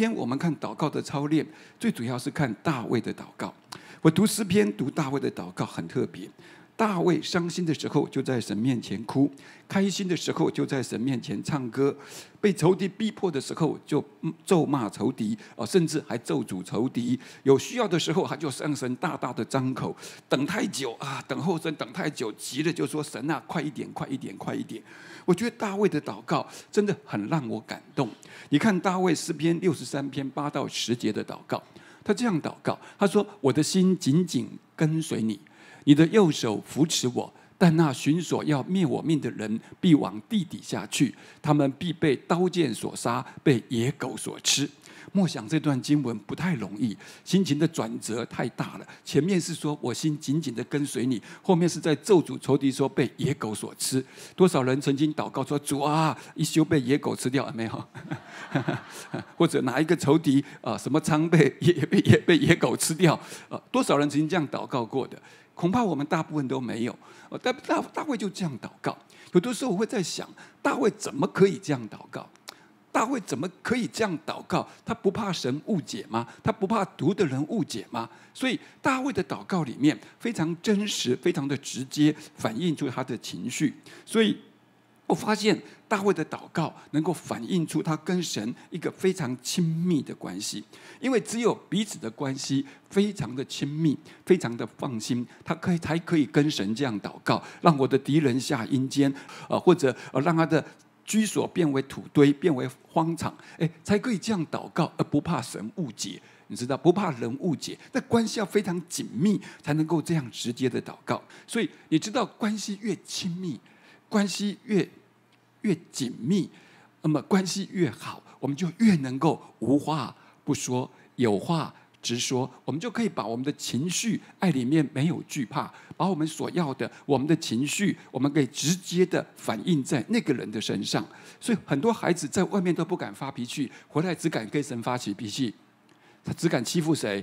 天，我们看祷告的操练，最主要是看大卫的祷告。我读诗篇，读大卫的祷告很特别。大卫伤心的时候就在神面前哭，开心的时候就在神面前唱歌。被仇敌逼迫的时候就咒骂仇敌，啊，甚至还咒诅仇敌。有需要的时候他就上神大大的张口，等太久啊，等候神等太久，急了就说神啊，快一点，快一点，快一点。我觉得大卫的祷告真的很让我感动。你看《大卫诗篇》六十三篇八到十节的祷告，他这样祷告：他说：“我的心紧紧跟随你，你的右手扶持我。但那寻索要灭我命的人必往地底下去，他们必被刀剑所杀，被野狗所吃。”默想这段经文不太容易，心情的转折太大了。前面是说我心紧紧的跟随你，后面是在咒诅仇敌说被野狗所吃。多少人曾经祷告说主啊，一休被野狗吃掉了没有？或者哪一个仇敌啊，什么仓被野被野被野狗吃掉？啊，多少人曾经这样祷告过的？恐怕我们大部分都没有。大但大大卫就这样祷告。有的时候我会在想，大卫怎么可以这样祷告？大卫怎么可以这样祷告？他不怕神误解吗？他不怕读的人误解吗？所以大卫的祷告里面非常真实，非常的直接，反映出他的情绪。所以我发现大卫的祷告能够反映出他跟神一个非常亲密的关系，因为只有彼此的关系非常的亲密，非常的放心，他可以才可以跟神这样祷告，让我的敌人下阴间，呃，或者呃让他的。居所变为土堆，变为荒场，哎，才可以这样祷告，而不怕神误解，你知道，不怕人误解，那关系要非常紧密，才能够这样直接的祷告。所以，你知道，关系越亲密，关系越越紧密，那么关系越好，我们就越能够无话不说，有话。直说，我们就可以把我们的情绪爱里面没有惧怕，把我们所要的，我们的情绪，我们可以直接的反映在那个人的身上。所以很多孩子在外面都不敢发脾气，回来只敢跟神发起脾气。他只敢欺负谁？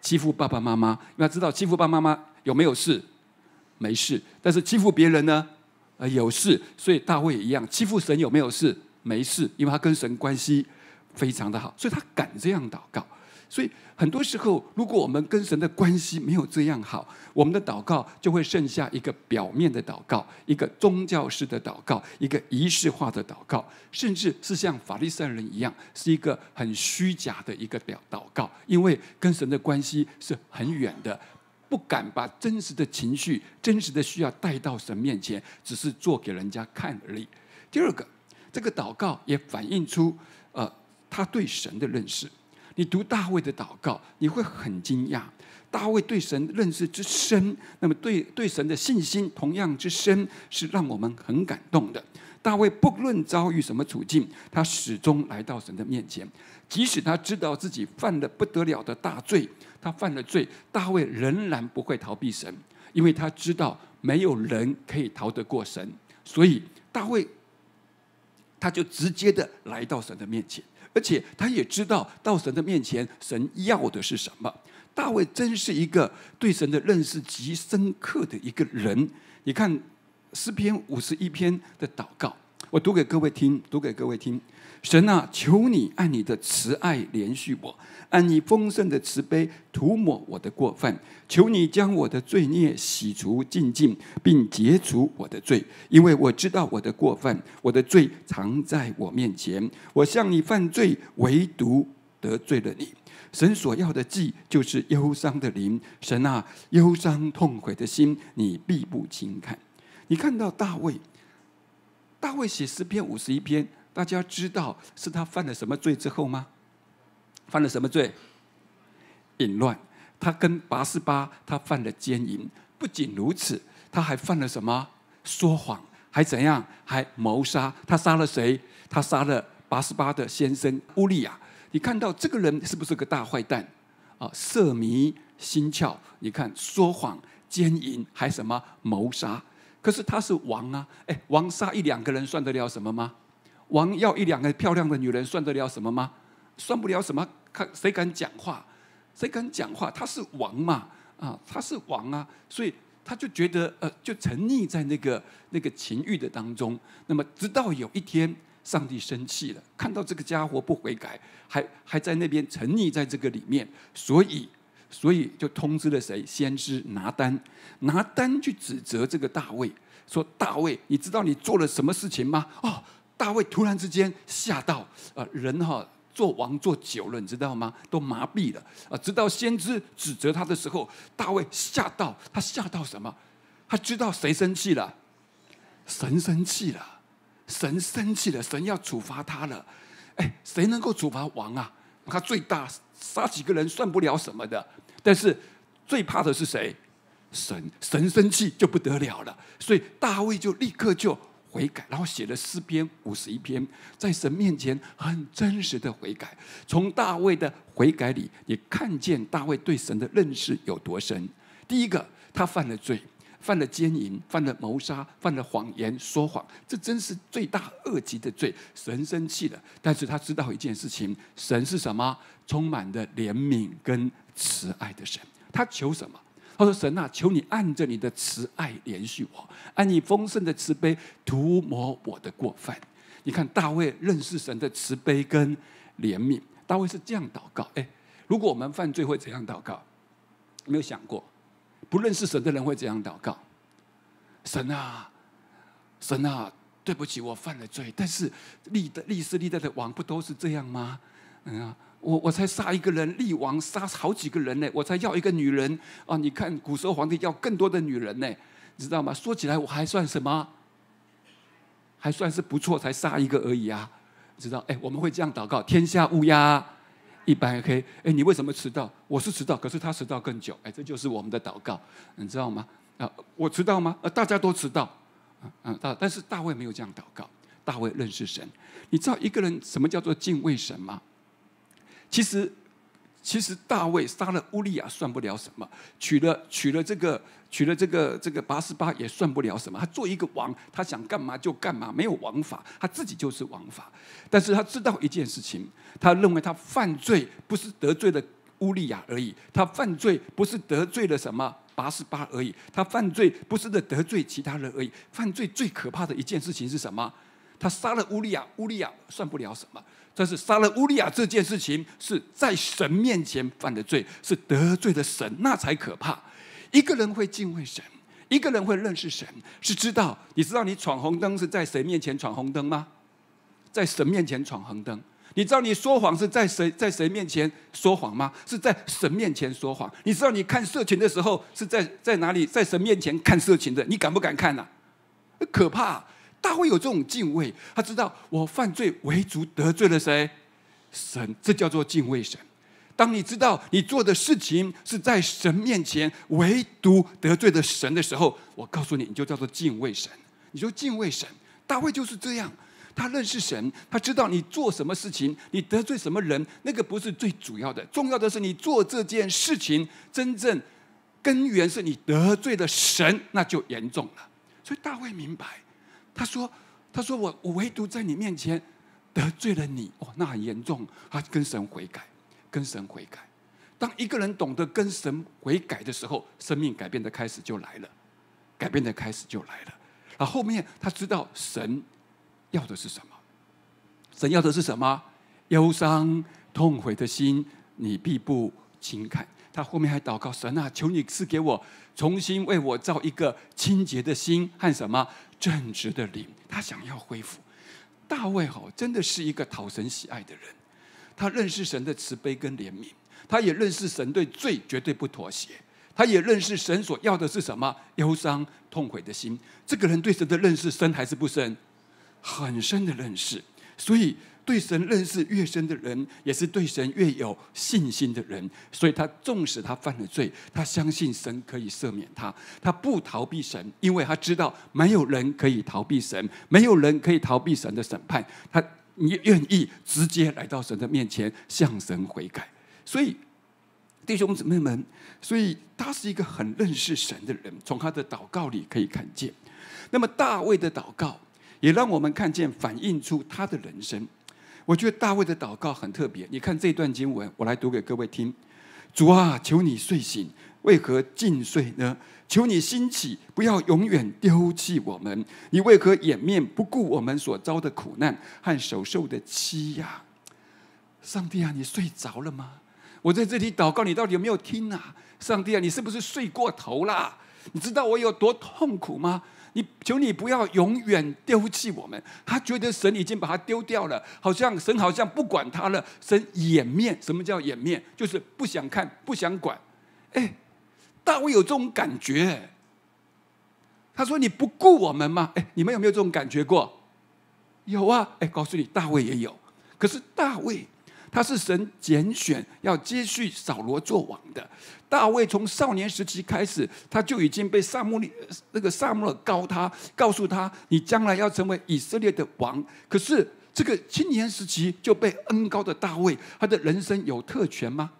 欺负爸爸妈妈？他知道欺负爸爸妈妈有没有事？没事。但是欺负别人呢？呃，有事。所以大卫也一样，欺负神有没有事？没事，因为他跟神关系非常的好，所以他敢这样祷告。所以很多时候，如果我们跟神的关系没有这样好，我们的祷告就会剩下一个表面的祷告，一个宗教式的祷告，一个仪式化的祷告，甚至是像法利赛人一样，是一个很虚假的一个祷祷告，因为跟神的关系是很远的，不敢把真实的情绪、真实的需要带到神面前，只是做给人家看而已。第二个，这个祷告也反映出，呃，他对神的认识。你读大卫的祷告，你会很惊讶，大卫对神认识之深，那么对对神的信心同样之深，是让我们很感动的。大卫不论遭遇什么处境，他始终来到神的面前，即使他知道自己犯了不得了的大罪，他犯了罪，大卫仍然不会逃避神，因为他知道没有人可以逃得过神，所以大卫他就直接的来到神的面前。而且他也知道到神的面前，神要的是什么。大卫真是一个对神的认识极深刻的一个人。你看诗篇五十一篇的祷告，我读给各位听，读给各位听。神啊，求你按你的慈爱怜恤我，按你丰盛的慈悲涂抹我的过犯。求你将我的罪孽洗除净净，并解除我的罪，因为我知道我的过犯，我的罪藏在我面前。我向你犯罪，唯独得罪了你。神所要的祭，就是忧伤的灵。神啊，忧伤痛悔的心，你必不轻看。你看到大卫，大卫写诗篇五十一篇。大家知道是他犯了什么罪之后吗？犯了什么罪？淫乱。他跟八十八，他犯了奸淫。不仅如此，他还犯了什么？说谎，还怎样？还谋杀。他杀了谁？他杀了八十八的先生乌利亚。你看到这个人是不是个大坏蛋？啊，色迷心窍。你看，说谎、奸淫，还什么谋杀？可是他是王啊！哎，王杀一两个人算得了什么吗？王要一两个漂亮的女人，算得了什么吗？算不了什么。看谁敢讲话？谁敢讲话？他是王嘛？啊，他是王啊！所以他就觉得呃，就沉溺在那个那个情欲的当中。那么，直到有一天，上帝生气了，看到这个家伙不悔改，还还在那边沉溺在这个里面，所以，所以就通知了谁？先知拿单，拿单去指责这个大卫，说：“大卫，你知道你做了什么事情吗？”哦。大卫突然之间吓到，呃，人哈做王做久了，你知道吗？都麻痹了啊！直到先知指责他的时候，大卫吓到，他吓到什么？他知道谁生气了？神生气了，神生气了，神要处罚他了。哎，谁能够处罚王啊？他最大杀几个人算不了什么的，但是最怕的是谁？神神生气就不得了了。所以大卫就立刻就。悔改，然后写了诗篇五十一篇，在神面前很真实的悔改。从大卫的悔改里，你看见大卫对神的认识有多深。第一个，他犯了罪，犯了奸淫，犯了谋杀，犯了谎言，说谎。这真是罪大恶极的罪，神生气了。但是他知道一件事情：神是什么？充满的怜悯跟慈爱的神。他求什么？他说：“神啊，求你按着你的慈爱怜续我，按你丰盛的慈悲涂抹我的过犯。你看大卫认识神的慈悲跟怜悯，大卫是这样祷告。哎，如果我们犯罪会怎样祷告？没有想过，不认识神的人会怎样祷告？神啊，神啊，对不起，我犯了罪。但是历的历世历代的王不都是这样吗？嗯啊。”我我才杀一个人立王，杀好几个人呢。我才要一个女人啊！你看古时候皇帝要更多的女人呢，你知道吗？说起来我还算什么？还算是不错，才杀一个而已啊，知道？哎，我们会这样祷告：天下乌鸦一般黑。哎，你为什么迟到？我是迟到，可是他迟到更久。哎，这就是我们的祷告，你知道吗？啊，我迟到吗？啊，大家都迟到。嗯嗯，大但是大卫没有这样祷告。大卫认识神，你知道一个人什么叫做敬畏神吗？其实，其实大卫杀了乌利亚算不了什么，娶了娶了这个娶了这个这个八十八也算不了什么。他做一个王，他想干嘛就干嘛，没有王法，他自己就是王法。但是他知道一件事情，他认为他犯罪不是得罪了乌利亚而已，他犯罪不是得罪了什么八十八而已，他犯罪不是的得罪其他人而已。犯罪最可怕的一件事情是什么？他杀了乌利亚，乌利亚算不了什么。但是杀了乌利亚这件事情是在神面前犯的罪，是得罪了神，那才可怕。一个人会敬畏神，一个人会认识神，是知道。你知道你闯红灯是在谁面前闯红灯吗？在神面前闯红灯。你知道你说谎是在谁在谁面前说谎吗？是在神面前说谎。你知道你看色情的时候是在在哪里在神面前看色情的？你敢不敢看啊？可怕。大卫有这种敬畏，他知道我犯罪唯独得罪了谁，神，这叫做敬畏神。当你知道你做的事情是在神面前唯独得罪了神的时候，我告诉你，你就叫做敬畏神，你就敬畏神。大卫就是这样，他认识神，他知道你做什么事情，你得罪什么人，那个不是最主要的，重要的是你做这件事情真正根源是你得罪了神，那就严重了。所以大卫明白。他说：“他说我我唯独在你面前得罪了你哦，那很严重。”他跟神悔改，跟神悔改。当一个人懂得跟神悔改的时候，生命改变的开始就来了，改变的开始就来了。然后后面他知道神要的是什么，神要的是什么？忧伤痛悔的心，你必不轻看。他后面还祷告神啊，求你赐给我重新为我造一个清洁的心和什么？正直的灵，他想要恢复。大卫哦，真的是一个讨神喜爱的人。他认识神的慈悲跟怜悯，他也认识神对罪绝对不妥协，他也认识神所要的是什么忧伤痛悔的心。这个人对神的认识深还是不深？很深的认识，所以。对神认识越深的人，也是对神越有信心的人。所以他纵使他犯了罪，他相信神可以赦免他，他不逃避神，因为他知道没有人可以逃避神，没有人可以逃避神的审判。他，你愿意直接来到神的面前向神悔改。所以，弟兄姊妹们，所以他是一个很认识神的人，从他的祷告里可以看见。那么大卫的祷告也让我们看见，反映出他的人生。我觉得大卫的祷告很特别。你看这段经文，我来读给各位听：主啊，求你睡醒，为何尽睡呢？求你兴起，不要永远丢弃我们。你为何掩面不顾我们所遭的苦难和受受的欺压？上帝啊，你睡着了吗？我在这里祷告，你到底有没有听啊？上帝啊，你是不是睡过头啦？你知道我有多痛苦吗？你求你不要永远丢弃我们，他觉得神已经把他丢掉了，好像神好像不管他了，神掩面。什么叫掩面？就是不想看，不想管。哎，大卫有这种感觉。他说你不顾我们吗？哎，你们有没有这种感觉过？有啊。哎，告诉你，大卫也有。可是大卫。他是神拣选要接续扫罗做王的。大卫从少年时期开始，他就已经被萨穆里那个萨穆尔告他，告诉他你将来要成为以色列的王。可是这个青年时期就被恩高的大卫，他的人生有特权吗？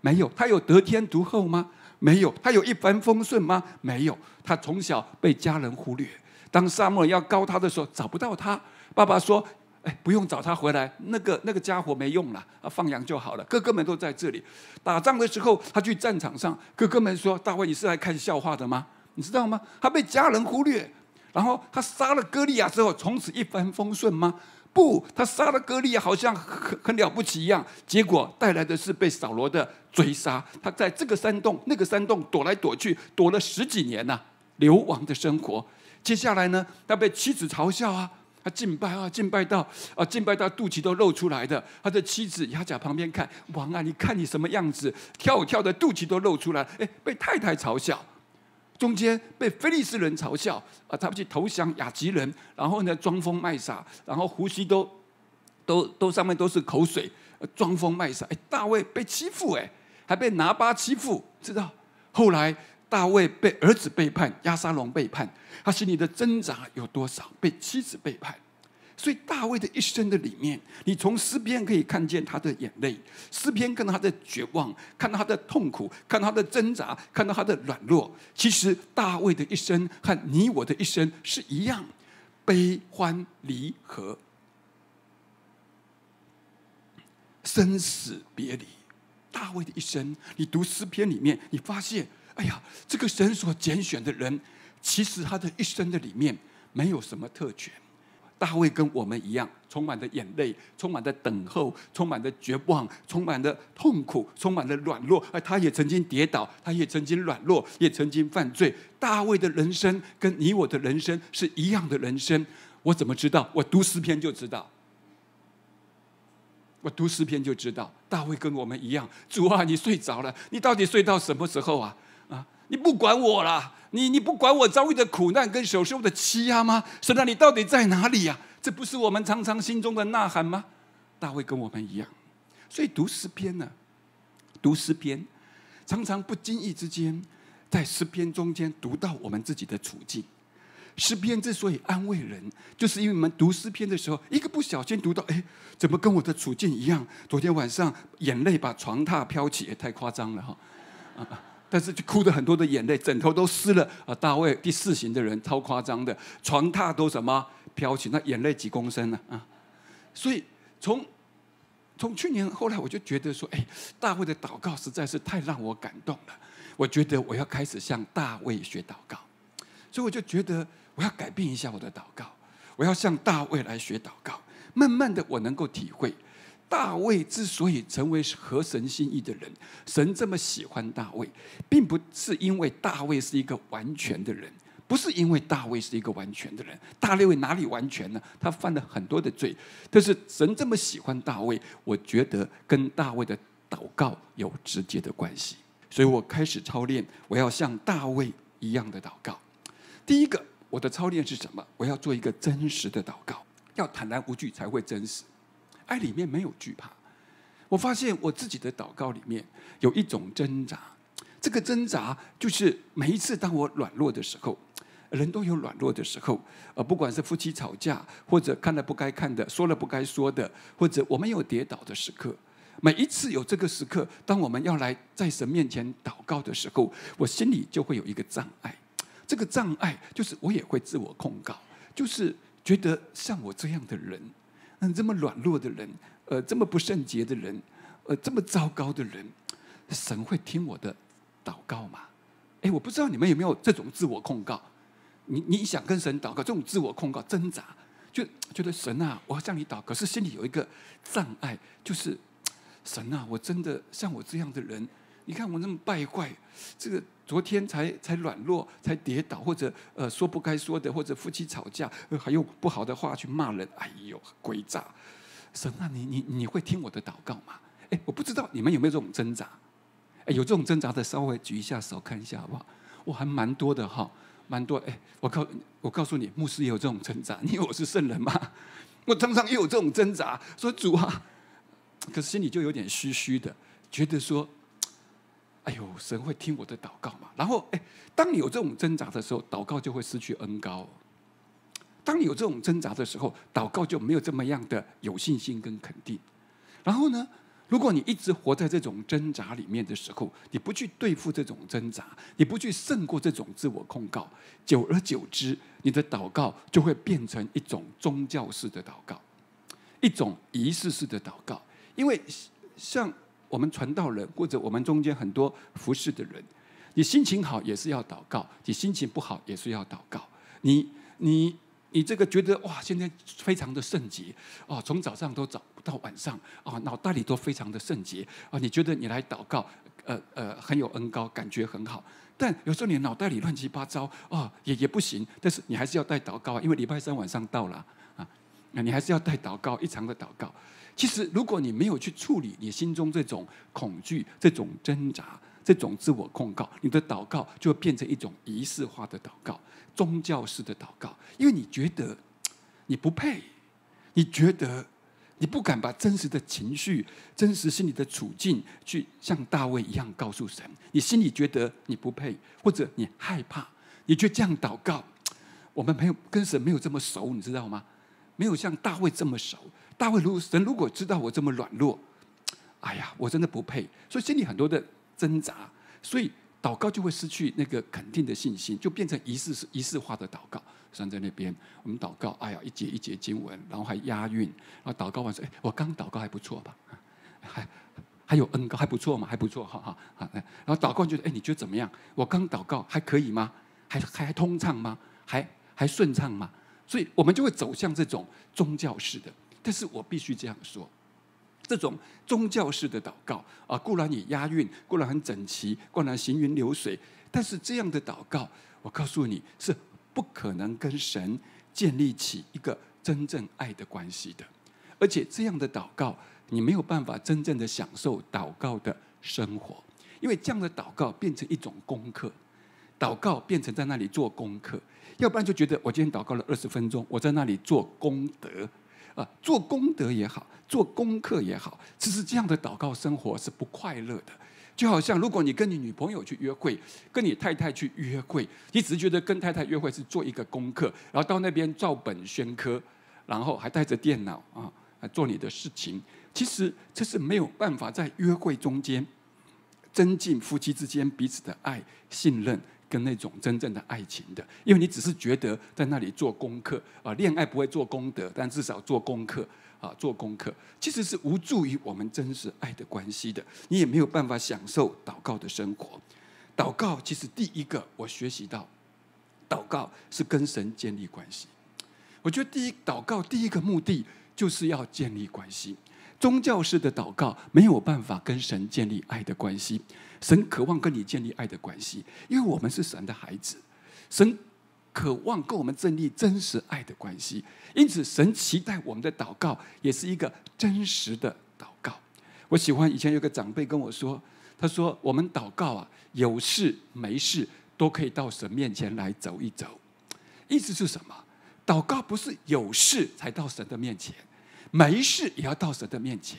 没有。他有得天独厚吗？没有。他有一帆风顺吗？没有。他从小被家人忽略。当萨母尔要告他的时候，找不到他。爸爸说。哎，不用找他回来，那个那个家伙没用了，啊，放羊就好了。哥哥们都在这里，打仗的时候他去战场上，哥哥们说：“大卫你是来看笑话的吗？你知道吗？”他被家人忽略，然后他杀了哥利亚之后，从此一帆风顺吗？不，他杀了哥利亚，好像很很了不起一样，结果带来的是被扫罗的追杀。他在这个山洞、那个山洞躲来躲去，躲了十几年呐，流亡的生活。接下来呢，他被妻子嘲笑啊。他敬拜啊，敬拜到啊，敬拜到肚脐都露出来的。他的妻子亚甲旁边看，王啊，你看你什么样子，跳舞跳的肚脐都露出来了。哎，被太太嘲笑，中间被菲利斯人嘲笑啊，他不去投降雅吉人，然后呢装疯卖傻，然后胡须都都都上面都是口水，装疯卖傻。哎，大卫被欺负，哎，还被拿巴欺负，知道？后来。大卫被儿子背叛，亚沙龙背叛，他心里的挣扎有多少？被妻子背叛，所以大卫的一生的里面，你从诗篇可以看见他的眼泪，诗篇看到他的绝望，看到他的痛苦，看到他的挣扎，看到他的软弱。其实大卫的一生和你我的一生是一样，悲欢离合，生死别离。大卫的一生，你读诗篇里面，你发现。哎呀，这个神所拣选的人，其实他的一生的里面没有什么特权。大卫跟我们一样，充满着眼泪，充满着等候，充满着绝望，充满着痛苦，充满了软弱。而他也曾经跌倒，他也曾经软弱，也曾经犯罪。大卫的人生跟你我的人生是一样的人生。我怎么知道？我读诗篇就知道。我读诗篇就知道，大卫跟我们一样。主啊，你睡着了？你到底睡到什么时候啊？你不管我啦，你你不管我遭遇的苦难跟所受的欺压吗？神啊，你到底在哪里呀？这不是我们常常心中的呐喊吗？大卫跟我们一样，所以读诗篇呢，读诗篇常常不经意之间，在诗篇中间读到我们自己的处境。诗篇之所以安慰人，就是因为我们读诗篇的时候，一个不小心读到，哎，怎么跟我的处境一样？昨天晚上眼泪把床榻飘起，也太夸张了哈。但是就哭的很多的眼泪，枕头都湿了。啊，大卫第四型的人超夸张的，床榻都什么飘起，那眼泪几公升呢？啊，所以从从去年后来，我就觉得说，哎，大卫的祷告实在是太让我感动了。我觉得我要开始向大卫学祷告，所以我就觉得我要改变一下我的祷告，我要向大卫来学祷告。慢慢的，我能够体会。大卫之所以成为合神心意的人，神这么喜欢大卫，并不是因为大卫是一个完全的人，不是因为大卫是一个完全的人。大卫哪里完全呢？他犯了很多的罪，但是神这么喜欢大卫，我觉得跟大卫的祷告有直接的关系。所以我开始操练，我要像大卫一样的祷告。第一个，我的操练是什么？我要做一个真实的祷告，要坦然无惧才会真实。爱里面没有惧怕。我发现我自己的祷告里面有一种挣扎，这个挣扎就是每一次当我软弱的时候，人都有软弱的时候，呃，不管是夫妻吵架，或者看了不该看的，说了不该说的，或者我们有跌倒的时刻，每一次有这个时刻，当我们要来在神面前祷告的时候，我心里就会有一个障碍，这个障碍就是我也会自我控告，就是觉得像我这样的人。嗯，这么软弱的人，呃，这么不圣洁的人，呃，这么糟糕的人，神会听我的祷告吗？哎，我不知道你们有没有这种自我控告。你你想跟神祷告，这种自我控告挣扎，就觉得神啊，我要向你祷告，是心里有一个障碍，就是 神啊，我真的像我这样的人，你看我那么败坏，这个。昨天才才软弱，才跌倒，或者呃说不该说的，或者夫妻吵架，呃还用不好的话去骂人，哎呦鬼炸！神啊，你你你会听我的祷告吗？哎，我不知道你们有没有这种挣扎？哎，有这种挣扎的稍微举一下手看一下好不好？我还蛮多的哈，蛮多哎，我告我告诉你，牧师也有这种挣扎，你以为我是圣人吗？我常常也有这种挣扎，说主啊，可是心里就有点虚虚的，觉得说。哎呦，神会听我的祷告嘛？然后，哎，当你有这种挣扎的时候，祷告就会失去恩高。当你有这种挣扎的时候，祷告就没有这么样的有信心跟肯定。然后呢，如果你一直活在这种挣扎里面的时候，你不去对付这种挣扎，你不去胜过这种自我控告，久而久之，你的祷告就会变成一种宗教式的祷告，一种仪式式的祷告，因为像。我们传道人，或者我们中间很多服侍的人，你心情好也是要祷告，你心情不好也是要祷告。你你你这个觉得哇，现在非常的圣洁哦，从早上都早到晚上啊，脑袋里都非常的圣洁啊，你觉得你来祷告，呃呃很有恩高，感觉很好。但有时候你脑袋里乱七八糟啊，也也不行。但是你还是要带祷告啊，因为礼拜三晚上到了啊。你还是要带祷告，一长的祷告。其实，如果你没有去处理你心中这种恐惧、这种挣扎、这种自我控告，你的祷告就会变成一种仪式化的祷告、宗教式的祷告。因为你觉得你不配，你觉得你不敢把真实的情绪、真实心里的处境，去像大卫一样告诉神。你心里觉得你不配，或者你害怕，你就这样祷告。我们没有跟神没有这么熟，你知道吗？没有像大卫这么熟。大卫如神如果知道我这么软弱，哎呀，我真的不配，所以心里很多的挣扎，所以祷告就会失去那个肯定的信心，就变成仪式仪式化的祷告。站在那边，我们祷告，哎呀，一节一节经文，然后还押韵，然后祷告完说，哎，我刚祷告还不错吧？还还有恩个还不错嘛，还不错，哈哈，哈。”然后祷告就得，哎，你觉得怎么样？我刚祷告还可以吗？还还通畅吗？还还顺畅吗？所以我们就会走向这种宗教式的，但是我必须这样说：，这种宗教式的祷告啊，固然也押韵，固然很整齐，固然行云流水，但是这样的祷告，我告诉你是不可能跟神建立起一个真正爱的关系的。而且这样的祷告，你没有办法真正的享受祷告的生活，因为这样的祷告变成一种功课。祷告变成在那里做功课，要不然就觉得我今天祷告了二十分钟，我在那里做功德，啊，做功德也好，做功课也好，其实这样的祷告生活是不快乐的。就好像如果你跟你女朋友去约会，跟你太太去约会，你只是觉得跟太太约会是做一个功课，然后到那边照本宣科，然后还带着电脑啊，做你的事情，其实这是没有办法在约会中间增进夫妻之间彼此的爱、信任。跟那种真正的爱情的，因为你只是觉得在那里做功课啊，恋爱不会做功德，但至少做功课啊，做功课其实是无助于我们真实爱的关系的，你也没有办法享受祷告的生活。祷告其实第一个我学习到，祷告是跟神建立关系。我觉得第一祷告第一个目的就是要建立关系。宗教式的祷告没有办法跟神建立爱的关系，神渴望跟你建立爱的关系，因为我们是神的孩子，神渴望跟我们建立真实爱的关系，因此神期待我们的祷告也是一个真实的祷告。我喜欢以前有个长辈跟我说，他说我们祷告啊，有事没事都可以到神面前来走一走，意思是什么？祷告不是有事才到神的面前。没事也要到神的面前，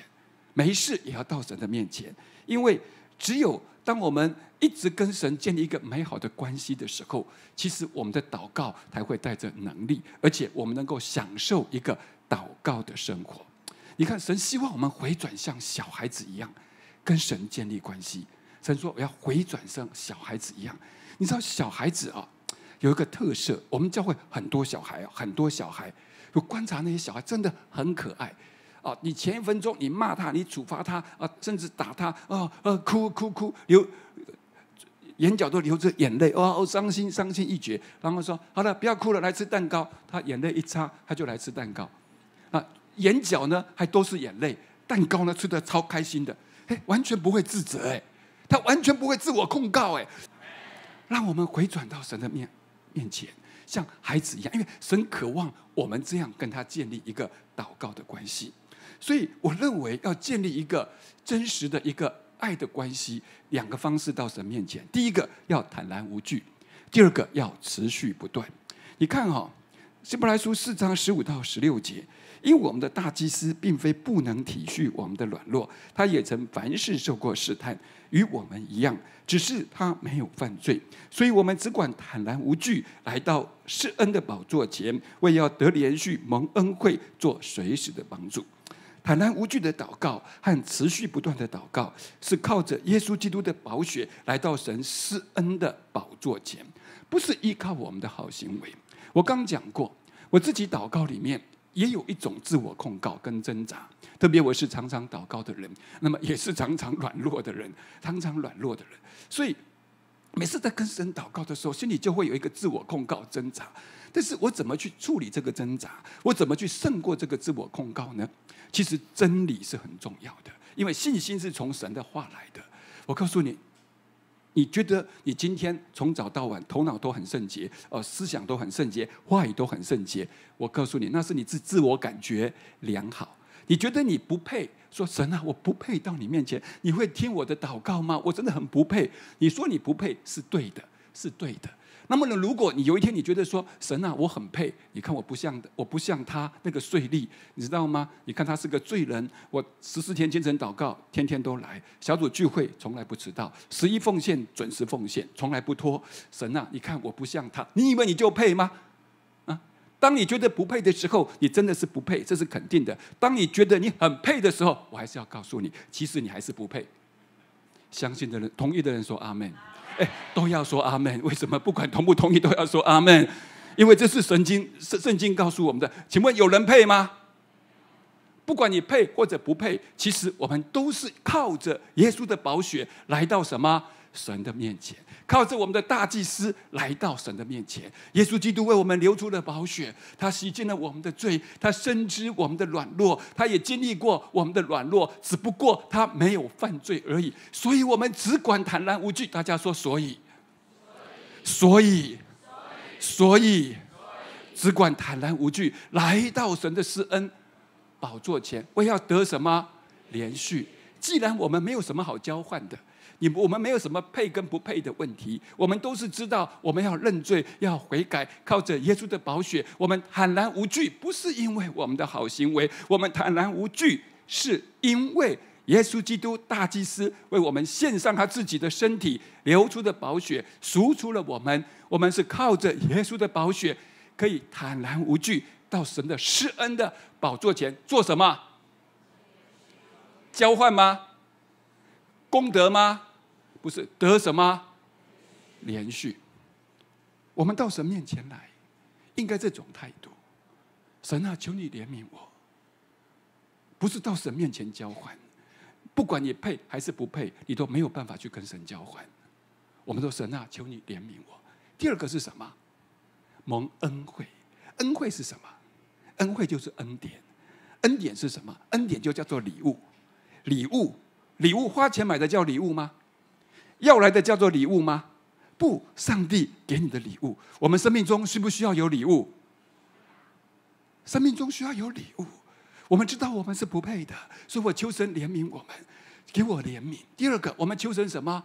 没事也要到神的面前，因为只有当我们一直跟神建立一个美好的关系的时候，其实我们的祷告才会带着能力，而且我们能够享受一个祷告的生活。你看，神希望我们回转向小孩子一样，跟神建立关系。神说：“我要回转向小孩子一样。”你知道，小孩子啊，有一个特色，我们教会很多小孩，很多小孩。我观察那些小孩真的很可爱啊！你前一分钟你骂他，你处罚他啊，甚至打他啊，啊，哭哭哭，流眼角都流着眼泪哇哦，伤心伤心欲绝。然后说好了，不要哭了，来吃蛋糕。他眼泪一擦，他就来吃蛋糕啊，眼角呢还都是眼泪，蛋糕呢吃的超开心的，哎，完全不会自责哎，他完全不会自我控告哎。让我们回转到神的面面前。像孩子一样，因为神渴望我们这样跟他建立一个祷告的关系，所以我认为要建立一个真实的一个爱的关系，两个方式到神面前：第一个要坦然无惧，第二个要持续不断。你看哈，希伯来书四章十五到十六节。因我们的大祭司并非不能体恤我们的软弱，他也曾凡事受过试探，与我们一样，只是他没有犯罪，所以我们只管坦然无惧来到施恩的宝座前，为要得连续蒙恩惠，做随时的帮助。坦然无惧的祷告和持续不断的祷告，是靠着耶稣基督的宝血来到神施恩的宝座前，不是依靠我们的好行为。我刚讲过，我自己祷告里面。也有一种自我控告跟挣扎，特别我是常常祷告的人，那么也是常常软弱的人，常常软弱的人，所以每次在跟神祷告的时候，心里就会有一个自我控告挣扎。但是我怎么去处理这个挣扎？我怎么去胜过这个自我控告呢？其实真理是很重要的，因为信心是从神的话来的。我告诉你。你觉得你今天从早到晚头脑都很圣洁，呃，思想都很圣洁，话语都很圣洁。我告诉你，那是你自自我感觉良好。你觉得你不配，说神啊，我不配到你面前，你会听我的祷告吗？我真的很不配。你说你不配是对的，是对的。那么呢？如果你有一天你觉得说神啊，我很配，你看我不像的，我不像他那个税力，你知道吗？你看他是个罪人，我十四天精神祷告，天天都来小组聚会，从来不迟到，十一奉献准时奉献，从来不拖。神啊，你看我不像他，你以为你就配吗？啊，当你觉得不配的时候，你真的是不配，这是肯定的。当你觉得你很配的时候，我还是要告诉你，其实你还是不配。相信的人，同意的人说阿门。哎，都要说阿门。为什么不管同不同意都要说阿门？因为这是圣经，圣圣经告诉我们的。请问有人配吗？不管你配或者不配，其实我们都是靠着耶稣的宝血来到什么？神的面前，靠着我们的大祭司来到神的面前。耶稣基督为我们流出了宝血，他洗净了我们的罪，他深知我们的软弱，他也经历过我们的软弱，只不过他没有犯罪而已。所以，我们只管坦然无惧。大家说，所以，所以，所以，只管坦然无惧来到神的施恩宝座前，我要得什么？连续。既然我们没有什么好交换的。你我们没有什么配跟不配的问题，我们都是知道我们要认罪、要悔改，靠着耶稣的宝血，我们坦然无惧。不是因为我们的好行为，我们坦然无惧，是因为耶稣基督大祭司为我们献上他自己的身体流出的宝血，赎出了我们。我们是靠着耶稣的宝血，可以坦然无惧到神的施恩的宝座前做什么？交换吗？功德吗？不是得什么连续，我们到神面前来，应该这种态度。神啊，求你怜悯我。不是到神面前交换，不管你配还是不配，你都没有办法去跟神交换。我们说神啊，求你怜悯我。第二个是什么？蒙恩惠，恩惠是什么？恩惠就是恩典，恩典是什么？恩典就叫做礼物。礼物，礼物花钱买的叫礼物吗？要来的叫做礼物吗？不上帝给你的礼物。我们生命中需不需要有礼物？生命中需要有礼物。我们知道我们是不配的，所以我求神怜悯我们，给我怜悯。第二个，我们求神什么？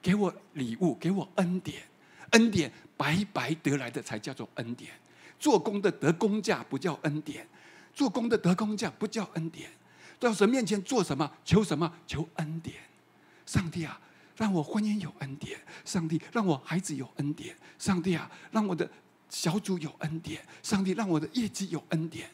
给我礼物，给我恩典。恩典白白得来的才叫做恩典。做工的得工价不叫恩典，做工的得工价不叫恩典。到神面前做什么？求什么？求恩典。上帝啊！让我婚姻有恩典，上帝让我孩子有恩典，上帝啊，让我的小组有恩典，上帝让我的业绩有恩典，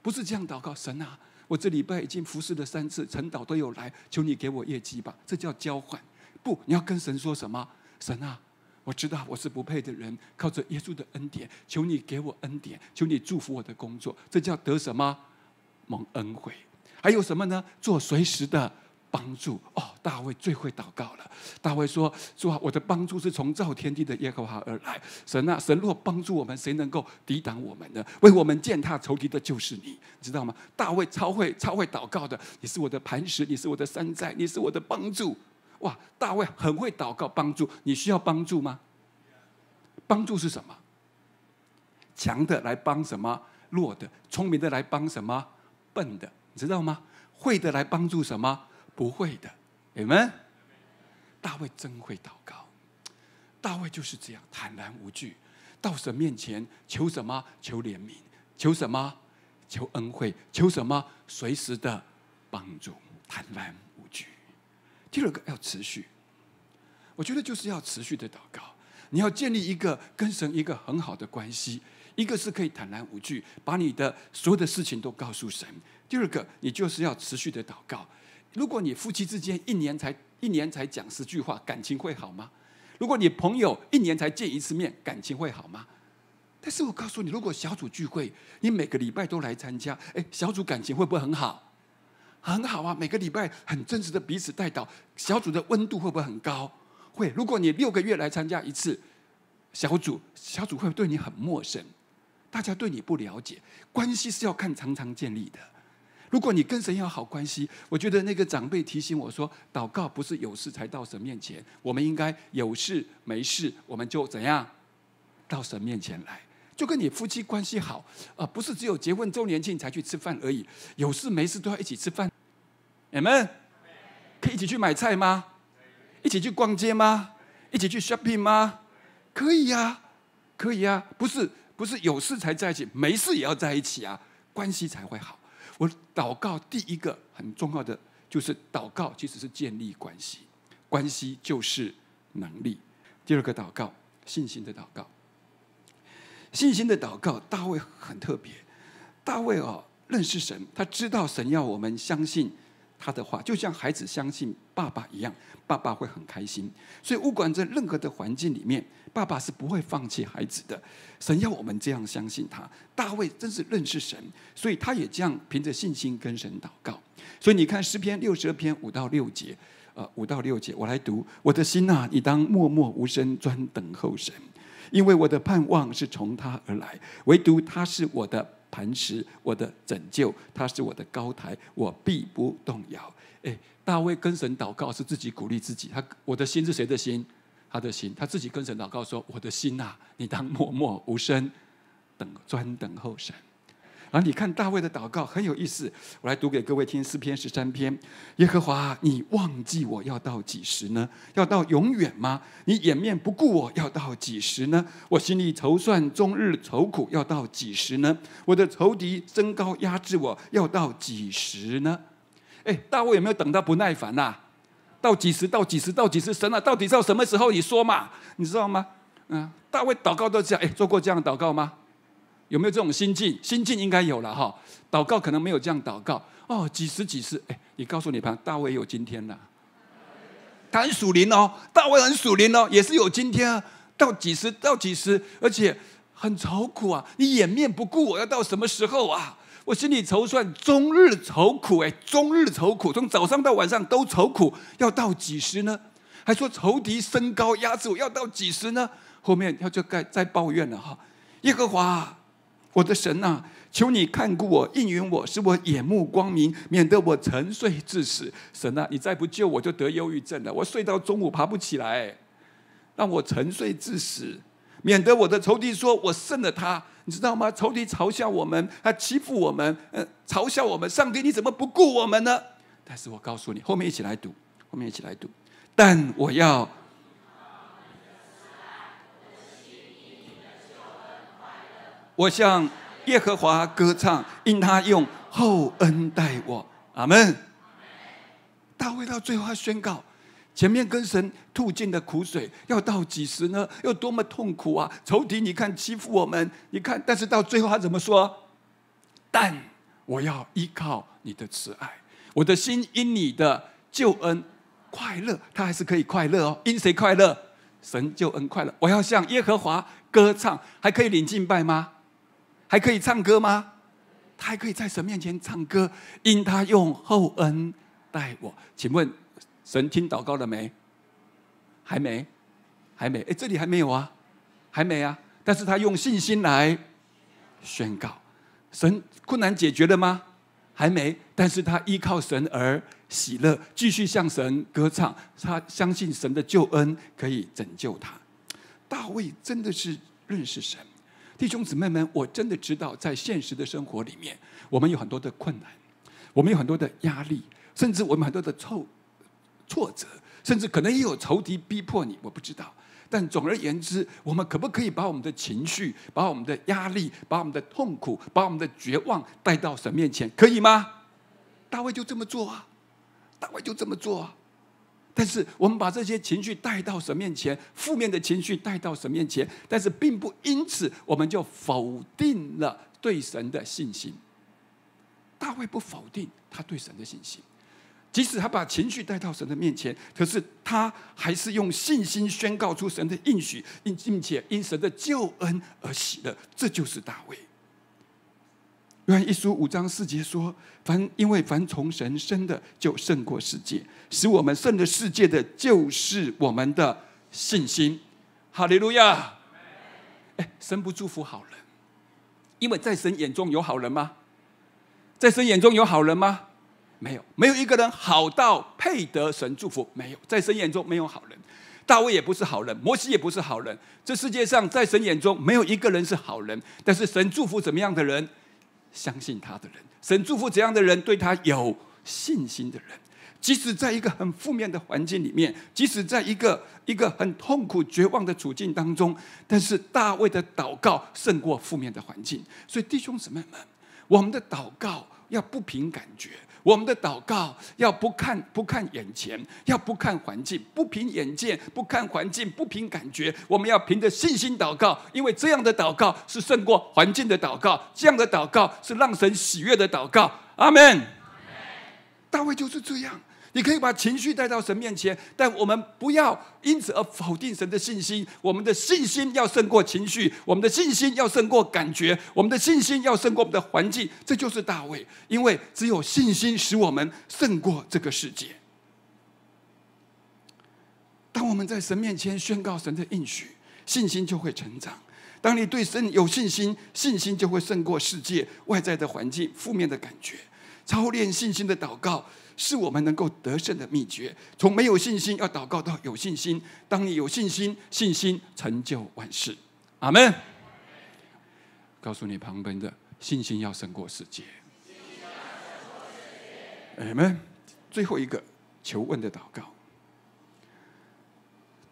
不是这样祷告。神啊，我这礼拜已经服侍了三次，陈导都有来，求你给我业绩吧。这叫交换？不，你要跟神说什么？神啊，我知道我是不配的人，靠着耶稣的恩典，求你给我恩典，求你祝福我的工作，这叫得什么？蒙恩惠？还有什么呢？做随时的。帮助哦！大卫最会祷告了。大卫说：“主啊，我的帮助是从造天地的耶和华而来。神啊，神若帮助我们，谁能够抵挡我们呢？为我们践踏仇敌的就是你，知道吗？”大卫超会、超会祷告的。你是我的磐石，你是我的山寨，你是我的帮助。哇！大卫很会祷告、帮助。你需要帮助吗？帮助是什么？强的来帮什么？弱的；聪明的来帮什么？笨的，你知道吗？会的来帮助什么？不会的，你们大卫真会祷告。大卫就是这样坦然无惧，到神面前求什么？求怜悯，求什么？求恩惠，求什么？随时的帮助，坦然无惧。第二个要持续，我觉得就是要持续的祷告。你要建立一个跟神一个很好的关系，一个是可以坦然无惧，把你的所有的事情都告诉神。第二个，你就是要持续的祷告。如果你夫妻之间一年才一年才讲十句话，感情会好吗？如果你朋友一年才见一次面，感情会好吗？但是我告诉你，如果小组聚会，你每个礼拜都来参加，哎，小组感情会不会很好？很好啊，每个礼拜很真实的彼此带到小组的温度会不会很高？会。如果你六个月来参加一次小组，小组会对你很陌生，大家对你不了解，关系是要看常常建立的。如果你跟神有好关系，我觉得那个长辈提醒我说：“祷告不是有事才到神面前，我们应该有事没事，我们就怎样，到神面前来。就跟你夫妻关系好啊，不是只有结婚周年庆才去吃饭而已，有事没事都要一起吃饭。你们可以一起去买菜吗？一起去逛街吗？一起去 shopping 吗？可以呀，可以呀，不是不是有事才在一起，没事也要在一起啊，关系才会好。”我祷告第一个很重要的就是祷告，其实是建立关系，关系就是能力。第二个祷告，信心的祷告。信心的祷告，大卫很特别。大卫啊，认识神，他知道神要我们相信他的话，就像孩子相信。爸爸一样，爸爸会很开心，所以不管在任何的环境里面，爸爸是不会放弃孩子的。神要我们这样相信他。大卫真是认识神，所以他也这样凭着信心跟神祷告。所以你看诗篇六十二篇五到六节，呃，五到六节，我来读。我的心呐，你当默默无声，专等候神，因为我的盼望是从他而来，唯独他是我的磐石，我的拯救，他是我的高台，我必不动摇。哎。大卫跟神祷告是自己鼓励自己，他我的心是谁的心？他的心，他自己跟神祷告说：“我的心啊，你当默默无声，等专等候神。”而你看大卫的祷告很有意思，我来读给各位听。诗篇十三篇：“耶和华，你忘记我要到几时呢？要到永远吗？你掩面不顾我要到几时呢？我心里愁算，终日愁苦要到几时呢？我的仇敌升高压制我要到几时呢？”哎，大卫有没有等到不耐烦呐？到几十，到几十，到几十神啊，到底到什么时候？你说嘛，你知道吗？嗯，大卫祷告都这样，哎，做过这样祷告吗？有没有这种心境？心境应该有了哈，祷告可能没有这样祷告。哦，几十几十，哎，你告诉你朋友，大卫有今天了，很属灵哦，大卫很属灵哦，也是有今天。啊。到几十，到几十，而且很愁苦啊，你掩面不顾，要到什么时候啊？我心里愁算，终日愁苦，哎，终日愁苦，从早上到晚上都愁苦，要到几时呢？还说仇敌升高压制，我要到几时呢？后面他就该再抱怨了哈！耶和华，我的神呐，求你看顾我，应允我，使我眼目光明，免得我沉睡致死。神啊，你再不救我，就得忧郁症了。我睡到中午爬不起来，让我沉睡致死，免得我的仇敌说我胜了他。你知道吗？仇敌嘲笑我们，他欺负我们，呃，嘲笑我们。上帝，你怎么不顾我们呢？但是我告诉你，后面一起来读，后面一起来读。但我要，我向耶和华歌唱，因他用厚恩待我。阿门。大卫到最后，他宣告。前面跟神吐尽的苦水，要到几时呢？又多么痛苦啊！仇敌，你看欺负我们，你看，但是到最后他怎么说？但我要依靠你的慈爱，我的心因你的救恩快乐。他还是可以快乐哦！因谁快乐？神救恩快乐。我要向耶和华歌唱，还可以领敬拜吗？还可以唱歌吗？他还可以在神面前唱歌，因他用厚恩待我。请问？神听祷告了没？还没，还没。哎，这里还没有啊，还没啊。但是他用信心来宣告，神困难解决了吗？还没。但是他依靠神而喜乐，继续向神歌唱。他相信神的救恩可以拯救他。大卫真的是认识神，弟兄姊妹们，我真的知道，在现实的生活里面，我们有很多的困难，我们有很多的压力，甚至我们很多的臭。挫折，甚至可能也有仇敌逼迫你，我不知道。但总而言之，我们可不可以把我们的情绪、把我们的压力、把我们的痛苦、把我们的绝望带到神面前，可以吗？大卫就这么做啊！大卫就这么做啊！但是我们把这些情绪带到神面前，负面的情绪带到神面前，但是并不因此我们就否定了对神的信心。大卫不否定他对神的信心。即使他把情绪带到神的面前，可是他还是用信心宣告出神的应许，并并且因神的救恩而喜乐。这就是大卫。约翰一书五章四节说：“凡因为凡从神生的，就胜过世界。使我们胜的世界的就是我们的信心。”哈利路亚！哎，神不祝福好人，因为在神眼中有好人吗？在神眼中有好人吗？没有，没有一个人好到配得神祝福。没有，在神眼中没有好人。大卫也不是好人，摩西也不是好人。这世界上在神眼中没有一个人是好人。但是神祝福怎么样的人？相信他的人，神祝福怎样的人？对他有信心的人，即使在一个很负面的环境里面，即使在一个一个很痛苦绝望的处境当中，但是大卫的祷告胜过负面的环境。所以弟兄姊妹们，我们的祷告要不凭感觉。我们的祷告要不看不看眼前，要不看环境，不凭眼见，不看环境，不凭感觉，我们要凭着信心祷告，因为这样的祷告是胜过环境的祷告，这样的祷告是让神喜悦的祷告。阿门。大卫就是这样。你可以把情绪带到神面前，但我们不要因此而否定神的信心。我们的信心要胜过情绪，我们的信心要胜过感觉，我们的信心要胜过我们的环境。这就是大卫，因为只有信心使我们胜过这个世界。当我们在神面前宣告神的应许，信心就会成长。当你对神有信心，信心就会胜过世界外在的环境、负面的感觉。操练信心的祷告。是我们能够得胜的秘诀。从没有信心要祷告到有信心，当你有信心，信心成就万事。阿门。告诉你旁边的，信心要胜过世界。阿门。最后一个求问的祷告。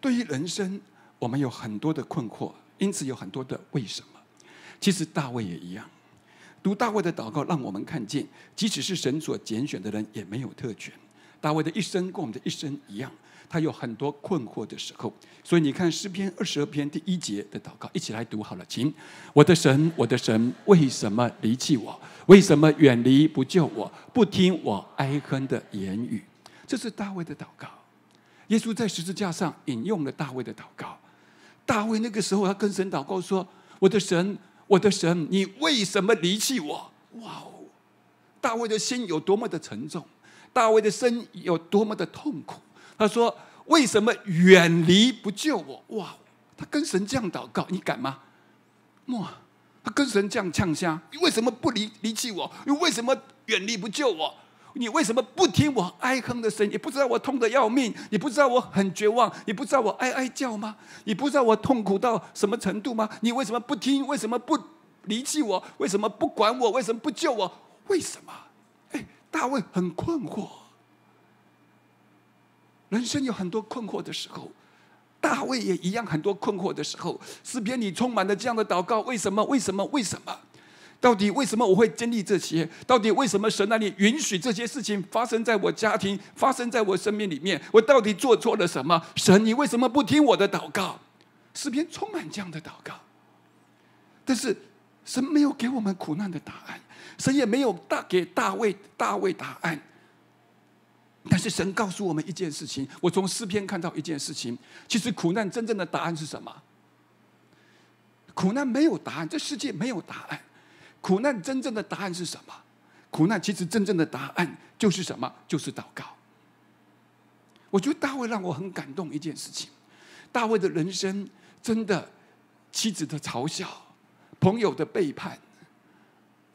对于人生，我们有很多的困惑，因此有很多的为什么。其实大卫也一样。读大卫的祷告，让我们看见，即使是神所拣选的人，也没有特权。大卫的一生跟我们的一生一样，他有很多困惑的时候。所以你看诗篇二十二篇第一节的祷告，一起来读好了，请。我的神，我的神，为什么离弃我？为什么远离不救我？不听我哀恨的言语。这是大卫的祷告。耶稣在十字架上引用了大卫的祷告。大卫那个时候，他跟神祷告说：“我的神。”我的神，你为什么离弃我？哇哦，大卫的心有多么的沉重，大卫的身有多么的痛苦。他说：“为什么远离不救我？”哇，他跟神这样祷告，你敢吗？哇，他跟神这样呛下：“你为什么不离离弃我？你为什么远离不救我？”你为什么不听我哀哼的声音？你不知道我痛的要命，你不知道我很绝望，你不知道我哀哀叫吗？你不知道我痛苦到什么程度吗？你为什么不听？为什么不离弃我？为什么不管我？为什么不救我？为什么？哎，大卫很困惑。人生有很多困惑的时候，大卫也一样，很多困惑的时候，诗篇里充满了这样的祷告：为什么？为什么？为什么？到底为什么我会经历这些？到底为什么神那里允许这些事情发生在我家庭、发生在我生命里面？我到底做错了什么？神，你为什么不听我的祷告？诗篇充满这样的祷告，但是神没有给我们苦难的答案，神也没有大给大卫大卫答案。但是神告诉我们一件事情，我从诗篇看到一件事情，其实苦难真正的答案是什么？苦难没有答案，这世界没有答案。苦难真正的答案是什么？苦难其实真正的答案就是什么？就是祷告。我觉得大卫让我很感动一件事情，大卫的人生真的妻子的嘲笑、朋友的背叛、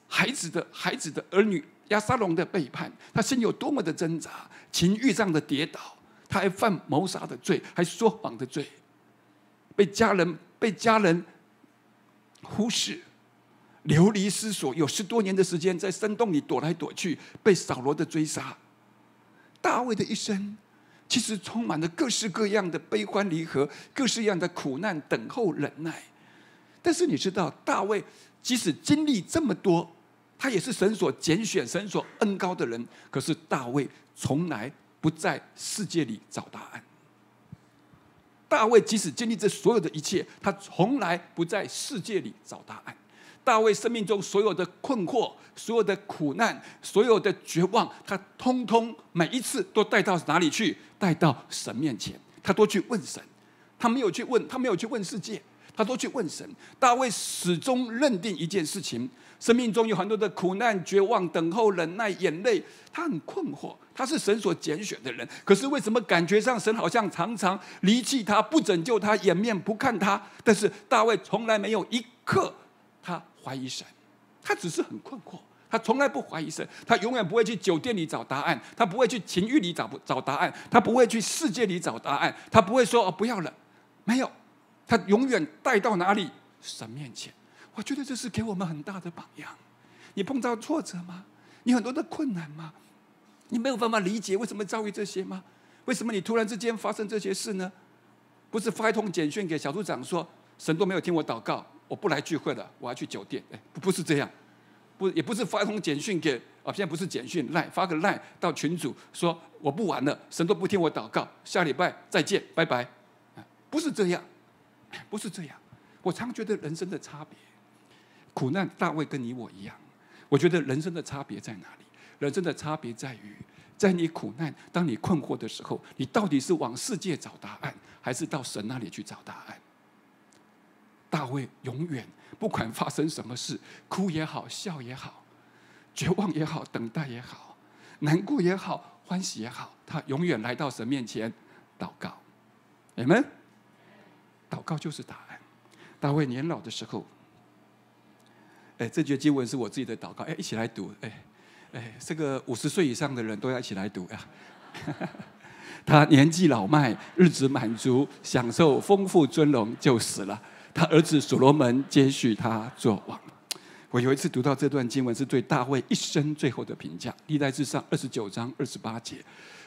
孩子的孩子的儿女亚撒龙的背叛，他心有多么的挣扎，情欲上的跌倒，他还犯谋杀的罪，还说谎的罪，被家人被家人忽视。流离失所，有十多年的时间在山洞里躲来躲去，被扫罗的追杀。大卫的一生，其实充满了各式各样的悲欢离合，各式各样的苦难、等候、忍耐。但是你知道，大卫即使经历这么多，他也是神所拣选、神所恩高的人。可是大卫从来不在世界里找答案。大卫即使经历这所有的一切，他从来不在世界里找答案。大卫生命中所有的困惑、所有的苦难、所有的绝望，他通通每一次都带到哪里去？带到神面前。他都去问神，他没有去问，他没有去问世界，他都去问神。大卫始终认定一件事情：生命中有很多的苦难、绝望、等候、忍耐、眼泪，他很困惑。他是神所拣选的人，可是为什么感觉上神好像常常离弃他、不拯救他、掩面不看他？但是大卫从来没有一刻。怀疑神，他只是很困惑。他从来不怀疑神，他永远不会去酒店里找答案，他不会去情欲里找不找答案，他不会去世界里找答案，他不会说哦不要了，没有。他永远带到哪里神面前。我觉得这是给我们很大的榜样。你碰到挫折吗？你很多的困难吗？你没有办法理解为什么遭遇这些吗？为什么你突然之间发生这些事呢？不是发一通简讯给小组长说神都没有听我祷告。我不来聚会了，我要去酒店。哎，不不是这样，不也不是发通简讯给啊，现在不是简讯，赖发个赖到群主说我不玩了，神都不听我祷告，下礼拜再见，拜拜。不是这样，不是这样。我常觉得人生的差别，苦难大卫跟你我一样，我觉得人生的差别在哪里？人生的差别在于，在你苦难、当你困惑的时候，你到底是往世界找答案，还是到神那里去找答案？大卫永远不管发生什么事，哭也好，笑也好，绝望也好，等待也好，难过也好，欢喜也好，他永远来到神面前祷告。你们，祷告就是答案。大卫年老的时候，哎，这节经文是我自己的祷告，哎，一起来读，哎哎，这个五十岁以上的人都要一起来读啊。他年纪老迈，日子满足，享受丰富尊荣，就死了。他儿子所罗门接续他做王。我有一次读到这段经文，是对大卫一生最后的评价。历代至上二十九章二十八节，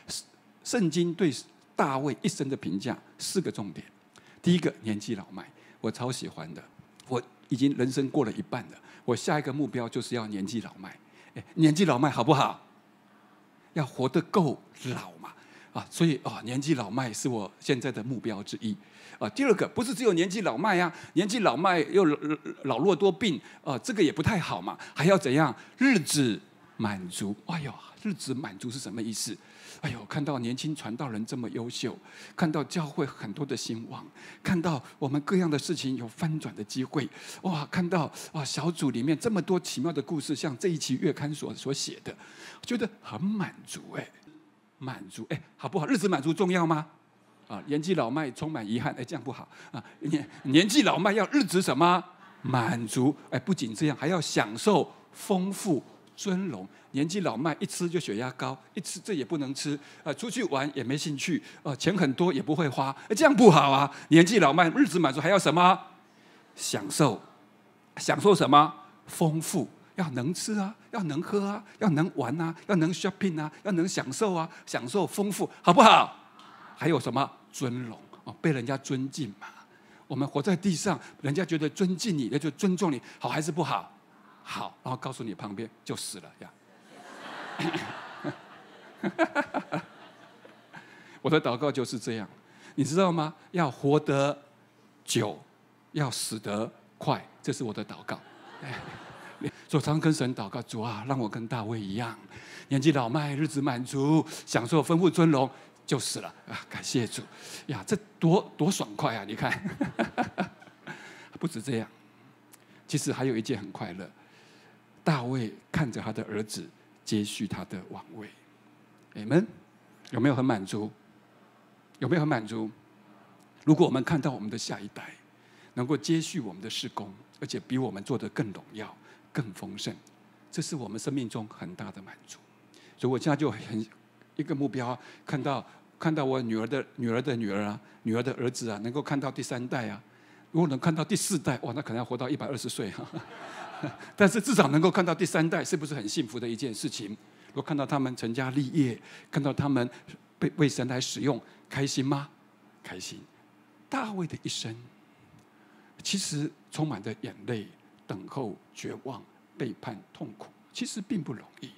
圣圣经对大卫一生的评价四个重点。第一个，年纪老迈，我超喜欢的。我已经人生过了一半了，我下一个目标就是要年纪老迈。哎，年纪老迈好不好？要活得够老嘛？啊，所以啊，年纪老迈是我现在的目标之一。啊，第二个不是只有年纪老迈呀，年纪老迈又老老老弱多病啊，这个也不太好嘛。还要怎样？日子满足？哎呦，日子满足是什么意思？哎呦，看到年轻传道人这么优秀，看到教会很多的兴旺，看到我们各样的事情有翻转的机会，哇！看到哇小组里面这么多奇妙的故事，像这一期月刊所所写的，觉得很满足哎，满足哎，好不好？日子满足重要吗？啊，年纪老迈充满遗憾，哎，这样不好啊！年年纪老迈要日子什么满足？哎，不仅这样，还要享受丰富尊荣。年纪老迈一吃就血压高，一吃这也不能吃啊，出去玩也没兴趣啊，钱很多也不会花，哎，这样不好啊！年纪老迈日子满足还要什么？享受，享受什么？丰富，要能吃啊，要能喝啊，要能玩啊，要能 shopping 啊，要能享受啊，享受丰富，好不好？还有什么？尊荣哦，被人家尊敬嘛。我们活在地上，人家觉得尊敬你，那就尊重你，好还是不好？好，然后告诉你旁边就死了呀。我的祷告就是这样，你知道吗？要活得久，要死得快，这是我的祷告。所长跟神祷告，主啊，让我跟大卫一样，年纪老迈，日子满足，享受丰富尊荣。就死了 啊！感谢主，呀，这多多爽快啊！你看，不止这样，其实还有一件很快乐。大卫看着他的儿子接续他的王位，你们有没有很满足？有没有很满足？如果我们看到我们的下一代能够接续我们的事工，而且比我们做得更荣耀、更丰盛，这是我们生命中很大的满足。所以我现在就很一个目标，看到。看到我女儿的女儿的女儿啊，女儿的儿子啊，能够看到第三代啊，如果能看到第四代，哇，那可能要活到一百二十岁啊！但是至少能够看到第三代，是不是很幸福的一件事情？如果看到他们成家立业，看到他们被被神来使用，开心吗？开心。大卫的一生其实充满着眼泪、等候、绝望、背叛、痛苦，其实并不容易。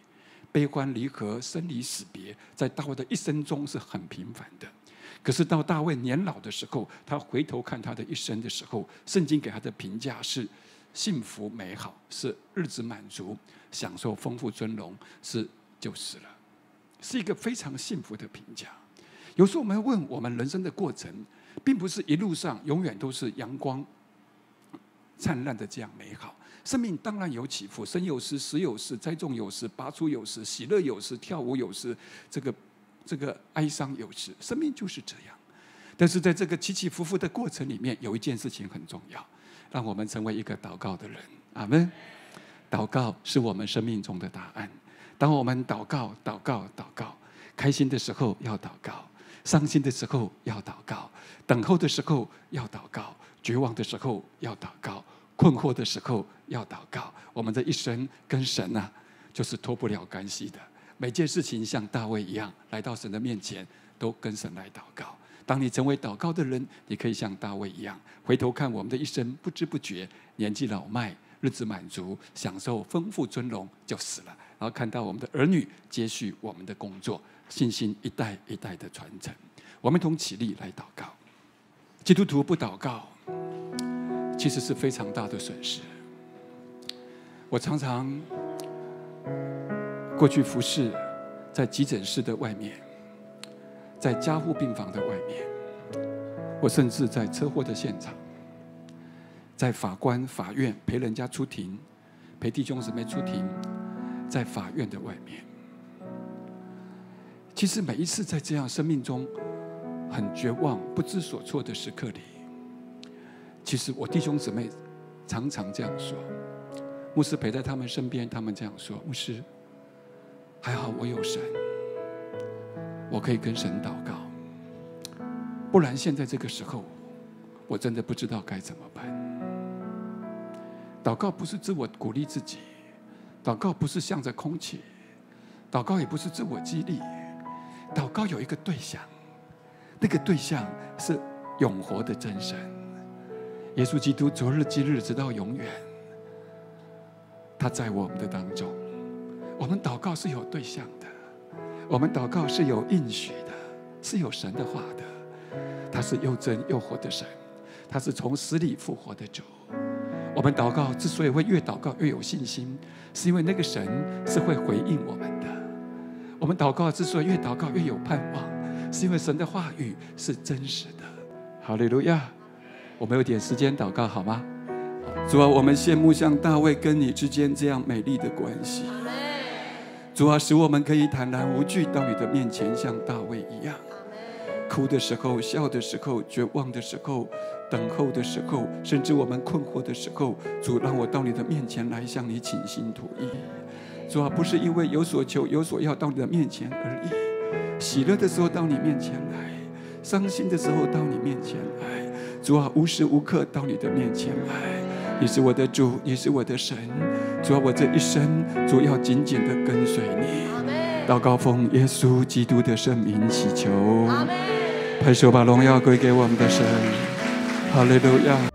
悲欢离合、生离死别，在大卫的一生中是很频繁的。可是到大卫年老的时候，他回头看他的一生的时候，圣经给他的评价是幸福美好，是日子满足，享受丰富尊荣，是就死了，是一个非常幸福的评价。有时候我们问，我们人生的过程，并不是一路上永远都是阳光灿烂的这样美好。生命当然有起伏，生有时，死有时，栽种有时，拔出有时，喜乐有时，跳舞有时，这个这个哀伤有时。生命就是这样。但是在这个起起伏伏的过程里面，有一件事情很重要，让我们成为一个祷告的人。阿门。祷告是我们生命中的答案。当我们祷告，祷告，祷告；开心的时候要祷告，伤心的时候要祷告，等候的时候要祷告，绝望的时候要祷告。困惑的时候要祷告，我们的一生跟神啊，就是脱不了干系的。每件事情像大卫一样，来到神的面前，都跟神来祷告。当你成为祷告的人，你可以像大卫一样，回头看我们的一生，不知不觉年纪老迈，日子满足，享受丰富尊荣就死了，然后看到我们的儿女接续我们的工作，信心一代一代的传承。我们同起立来祷告，基督徒不祷告。其实是非常大的损失。我常常过去服侍，在急诊室的外面，在加护病房的外面，我甚至在车祸的现场，在法官法院陪人家出庭，陪弟兄姊妹出庭，在法院的外面。其实每一次在这样生命中很绝望、不知所措的时刻里。其实我弟兄姊妹常常这样说，牧师陪在他们身边，他们这样说：“牧师，还好我有神，我可以跟神祷告，不然现在这个时候，我真的不知道该怎么办。”祷告不是自我鼓励自己，祷告不是向着空气，祷告也不是自我激励，祷告有一个对象，那个对象是永活的真神。耶稣基督，昨日、今日，直到永远，他在我们的当中。我们祷告是有对象的，我们祷告是有应许的，是有神的话的。他是又真又活的神，他是从死里复活的主。我们祷告之所以会越祷告越有信心，是因为那个神是会回应我们的。我们祷告之所以越祷告越有盼望，是因为神的话语是真实的。哈利路亚。我们有点时间祷告好吗？主啊，我们羡慕像大卫跟你之间这样美丽的关系。主啊，使我们可以坦然无惧到你的面前，像大卫一样。哭的时候，笑的时候，绝望的时候，等候的时候，甚至我们困惑的时候，主让我到你的面前来向你倾心吐意。主啊，不是因为有所求、有所要到你的面前而已。喜乐的时候到你面前来，伤心的时候到你面前来。主啊，无时无刻到你的面前来。你是我的主，你是我的神。主啊，我这一生，主要紧紧的跟随你。祷告奉耶稣基督的圣名祈求，拍手把荣耀归给我们的神。哈利路亚。